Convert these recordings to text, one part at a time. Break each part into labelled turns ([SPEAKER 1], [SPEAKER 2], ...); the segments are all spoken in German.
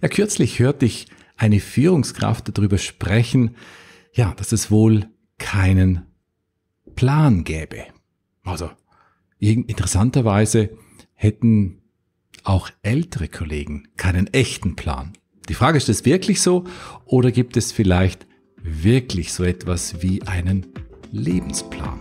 [SPEAKER 1] Ja, kürzlich hörte ich eine Führungskraft darüber sprechen, ja, dass es wohl keinen Plan gäbe. Also, interessanterweise hätten auch ältere Kollegen keinen echten Plan. Die Frage ist, ist es wirklich so oder gibt es vielleicht wirklich so etwas wie einen Lebensplan?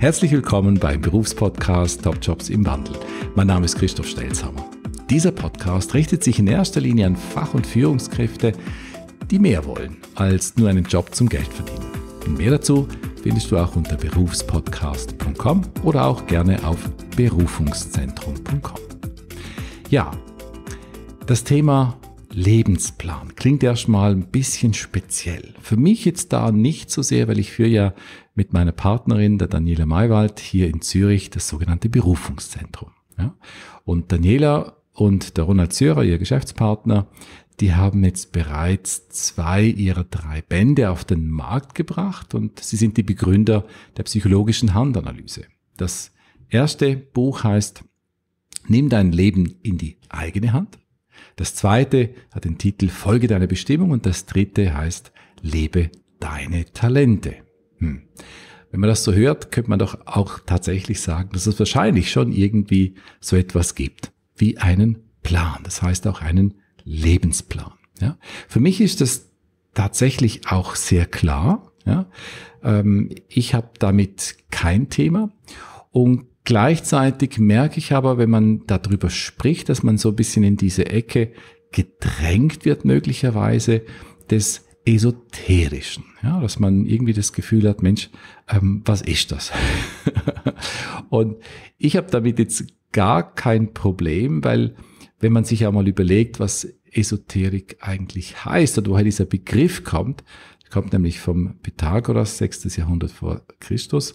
[SPEAKER 1] Herzlich willkommen beim Berufspodcast Top Jobs im Wandel. Mein Name ist Christoph Stelzhammer. Dieser Podcast richtet sich in erster Linie an Fach- und Führungskräfte, die mehr wollen als nur einen Job zum Geld verdienen. Und mehr dazu findest du auch unter berufspodcast.com oder auch gerne auf berufungszentrum.com. Ja, das Thema Lebensplan klingt erstmal ein bisschen speziell. Für mich jetzt da nicht so sehr, weil ich führe ja mit meiner Partnerin, der Daniela Maywald, hier in Zürich das sogenannte Berufungszentrum. Ja? Und Daniela und der Ronald Zürer, ihr Geschäftspartner, die haben jetzt bereits zwei ihrer drei Bände auf den Markt gebracht und sie sind die Begründer der psychologischen Handanalyse. Das erste Buch heißt Nimm dein Leben in die eigene Hand. Das zweite hat den Titel Folge deiner Bestimmung und das dritte heißt Lebe deine Talente. Hm. Wenn man das so hört, könnte man doch auch tatsächlich sagen, dass es wahrscheinlich schon irgendwie so etwas gibt wie einen Plan. Das heißt auch einen Lebensplan. Ja. Für mich ist das tatsächlich auch sehr klar. Ja. Ähm, ich habe damit kein Thema und gleichzeitig merke ich aber, wenn man darüber spricht, dass man so ein bisschen in diese Ecke gedrängt wird möglicherweise des Esoterischen, ja, dass man irgendwie das Gefühl hat, Mensch, ähm, was ist das? und ich habe damit jetzt gar kein Problem, weil wenn man sich einmal überlegt, was Esoterik eigentlich heißt oder woher dieser Begriff kommt, kommt nämlich vom Pythagoras, 6. Jahrhundert vor Christus,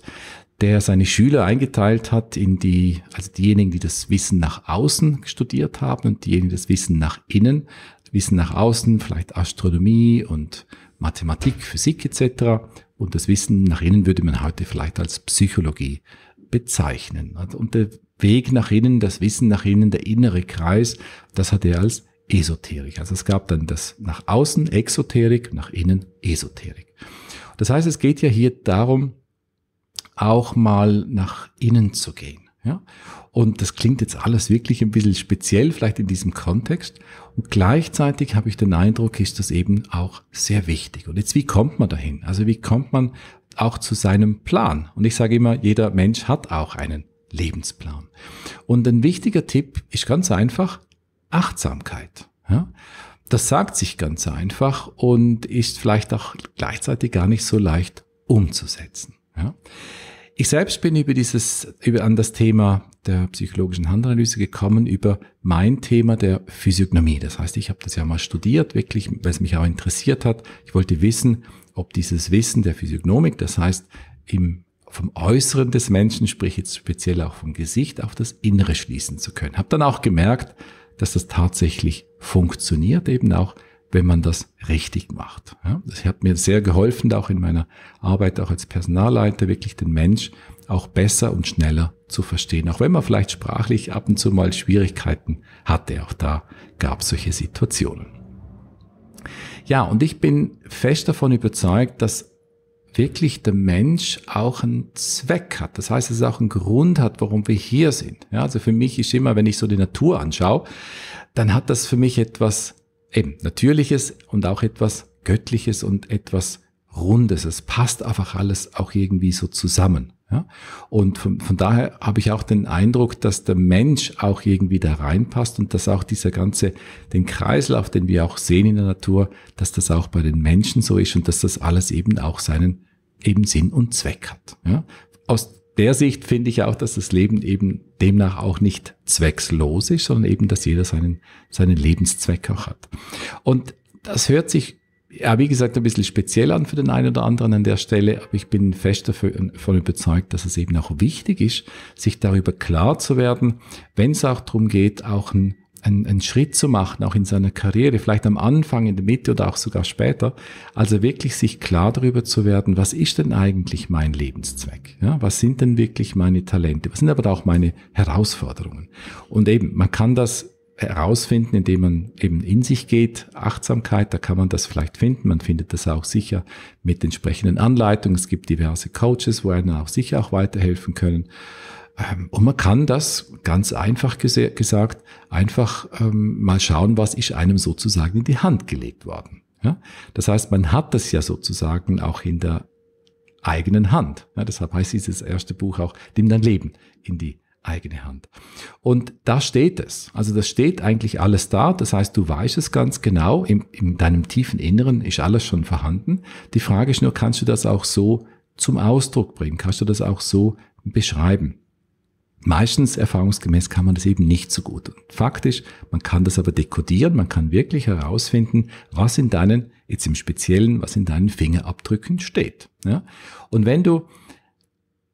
[SPEAKER 1] der seine Schüler eingeteilt hat in die, also diejenigen, die das Wissen nach außen studiert haben und diejenigen, die das Wissen nach innen, Wissen nach außen, vielleicht Astronomie und Mathematik, Physik etc. Und das Wissen nach innen würde man heute vielleicht als Psychologie bezeichnen. Und der Weg nach innen, das Wissen nach innen, der innere Kreis, das hat er als Esoterik. Also es gab dann das nach außen Exoterik, nach innen Esoterik. Das heißt, es geht ja hier darum, auch mal nach innen zu gehen. Ja? Und das klingt jetzt alles wirklich ein bisschen speziell, vielleicht in diesem Kontext. Und gleichzeitig habe ich den Eindruck, ist das eben auch sehr wichtig. Und jetzt, wie kommt man dahin? Also wie kommt man auch zu seinem Plan? Und ich sage immer, jeder Mensch hat auch einen Lebensplan. Und ein wichtiger Tipp ist ganz einfach Achtsamkeit. Ja? Das sagt sich ganz einfach und ist vielleicht auch gleichzeitig gar nicht so leicht umzusetzen. Ja? Ich selbst bin über dieses, über an das Thema der psychologischen Handanalyse gekommen, über mein Thema der Physiognomie. Das heißt, ich habe das ja mal studiert, wirklich, weil es mich auch interessiert hat. Ich wollte wissen, ob dieses Wissen der Physiognomik, das heißt im vom Äußeren des Menschen, sprich jetzt speziell auch vom Gesicht, auf das Innere schließen zu können. Hab dann auch gemerkt, dass das tatsächlich funktioniert, eben auch, wenn man das richtig macht. Ja, das hat mir sehr geholfen, auch in meiner Arbeit, auch als Personalleiter, wirklich den Mensch auch besser und schneller zu verstehen. Auch wenn man vielleicht sprachlich ab und zu mal Schwierigkeiten hatte, auch da gab es solche Situationen. Ja, und ich bin fest davon überzeugt, dass wirklich der Mensch auch einen Zweck hat. Das heißt, dass es auch einen Grund hat, warum wir hier sind. Ja, also für mich ist immer, wenn ich so die Natur anschaue, dann hat das für mich etwas eben Natürliches und auch etwas Göttliches und etwas Rundes. Es passt einfach alles auch irgendwie so zusammen. Ja? Und von, von daher habe ich auch den Eindruck, dass der Mensch auch irgendwie da reinpasst und dass auch dieser ganze, den Kreislauf, den wir auch sehen in der Natur, dass das auch bei den Menschen so ist und dass das alles eben auch seinen eben Sinn und Zweck hat. Ja? Aus der Sicht finde ich auch, dass das Leben eben demnach auch nicht zweckslos ist, sondern eben, dass jeder seinen, seinen Lebenszweck auch hat. Und das hört sich ja, wie gesagt, ein bisschen speziell an für den einen oder anderen an der Stelle, aber ich bin fest davon überzeugt, dass es eben auch wichtig ist, sich darüber klar zu werden, wenn es auch darum geht, auch ein einen, Schritt zu machen, auch in seiner Karriere, vielleicht am Anfang, in der Mitte oder auch sogar später. Also wirklich sich klar darüber zu werden, was ist denn eigentlich mein Lebenszweck? Ja, was sind denn wirklich meine Talente? Was sind aber auch meine Herausforderungen? Und eben, man kann das herausfinden, indem man eben in sich geht. Achtsamkeit, da kann man das vielleicht finden. Man findet das auch sicher mit entsprechenden Anleitungen. Es gibt diverse Coaches, wo einem auch sicher auch weiterhelfen können. Ähm, und man kann das ganz einfach gesagt einfach ähm, mal schauen, was ist einem sozusagen in die Hand gelegt worden. Ja? Das heißt, man hat das ja sozusagen auch in der eigenen Hand. Ja, deshalb heißt dieses erste Buch auch, dem dein Leben in die eigene Hand. Und da steht es. Also das steht eigentlich alles da. Das heißt, du weißt es ganz genau. In, in deinem tiefen Inneren ist alles schon vorhanden. Die Frage ist nur, kannst du das auch so zum Ausdruck bringen? Kannst du das auch so beschreiben? Meistens erfahrungsgemäß kann man das eben nicht so gut. Und faktisch, man kann das aber dekodieren, man kann wirklich herausfinden, was in deinen, jetzt im Speziellen, was in deinen Fingerabdrücken steht. Ja? Und wenn du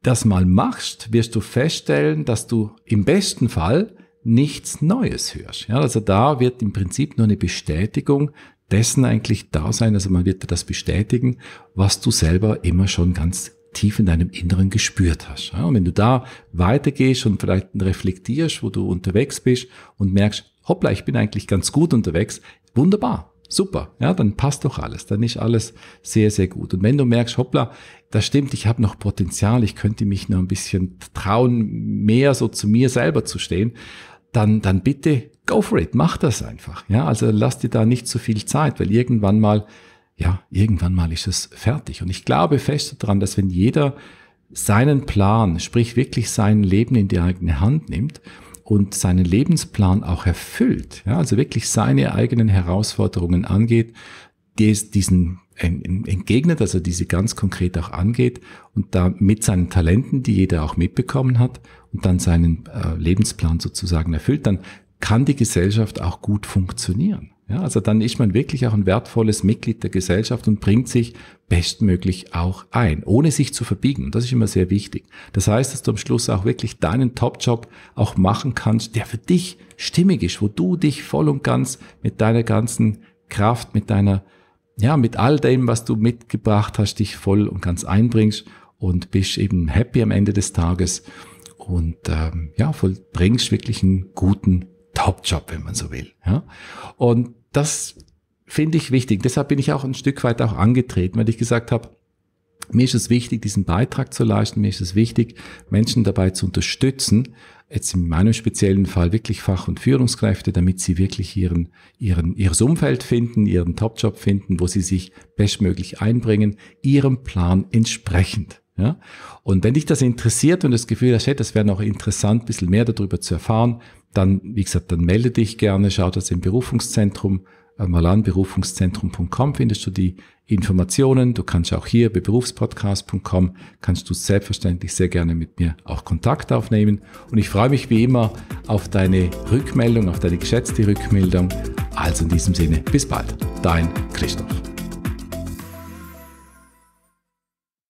[SPEAKER 1] das mal machst, wirst du feststellen, dass du im besten Fall nichts Neues hörst. Ja, also da wird im Prinzip nur eine Bestätigung dessen eigentlich da sein. Also man wird dir das bestätigen, was du selber immer schon ganz tief in deinem Inneren gespürt hast. Ja, und wenn du da weitergehst und vielleicht reflektierst, wo du unterwegs bist und merkst, hoppla, ich bin eigentlich ganz gut unterwegs, wunderbar. Super, ja, dann passt doch alles, dann ist alles sehr, sehr gut. Und wenn du merkst, hoppla, das stimmt, ich habe noch Potenzial, ich könnte mich noch ein bisschen trauen, mehr so zu mir selber zu stehen, dann, dann bitte go for it, mach das einfach. Ja, also lass dir da nicht zu viel Zeit, weil irgendwann mal, ja, irgendwann mal ist es fertig. Und ich glaube fest daran, dass wenn jeder seinen Plan, sprich wirklich sein Leben in die eigene Hand nimmt, und seinen Lebensplan auch erfüllt, ja, also wirklich seine eigenen Herausforderungen angeht, des, diesen entgegnet, also diese ganz konkret auch angeht und da mit seinen Talenten, die jeder auch mitbekommen hat und dann seinen äh, Lebensplan sozusagen erfüllt, dann kann die Gesellschaft auch gut funktionieren. Ja, also dann ist man wirklich auch ein wertvolles Mitglied der Gesellschaft und bringt sich bestmöglich auch ein, ohne sich zu verbiegen. Und Das ist immer sehr wichtig. Das heißt, dass du am Schluss auch wirklich deinen Top-Job auch machen kannst, der für dich stimmig ist, wo du dich voll und ganz mit deiner ganzen Kraft, mit deiner, ja, mit all dem, was du mitgebracht hast, dich voll und ganz einbringst und bist eben happy am Ende des Tages und ähm, ja, vollbringst wirklich einen guten Top-Job, wenn man so will. Ja? Und das finde ich wichtig. Deshalb bin ich auch ein Stück weit auch angetreten, weil ich gesagt habe, mir ist es wichtig, diesen Beitrag zu leisten, mir ist es wichtig, Menschen dabei zu unterstützen, jetzt in meinem speziellen Fall wirklich Fach- und Führungskräfte, damit sie wirklich ihren, ihren, ihres Umfeld finden, ihren Topjob finden, wo sie sich bestmöglich einbringen, ihrem Plan entsprechend. Ja? Und wenn dich das interessiert und das Gefühl hast, hey, das wäre noch interessant, ein bisschen mehr darüber zu erfahren, dann, wie gesagt, dann melde dich gerne, schau das im Berufungszentrum äh, mal an, berufungszentrum.com findest du die Informationen. Du kannst auch hier bei berufspodcast.com kannst du selbstverständlich sehr gerne mit mir auch Kontakt aufnehmen. Und ich freue mich wie immer auf deine Rückmeldung, auf deine geschätzte Rückmeldung. Also in diesem Sinne, bis bald. Dein Christoph.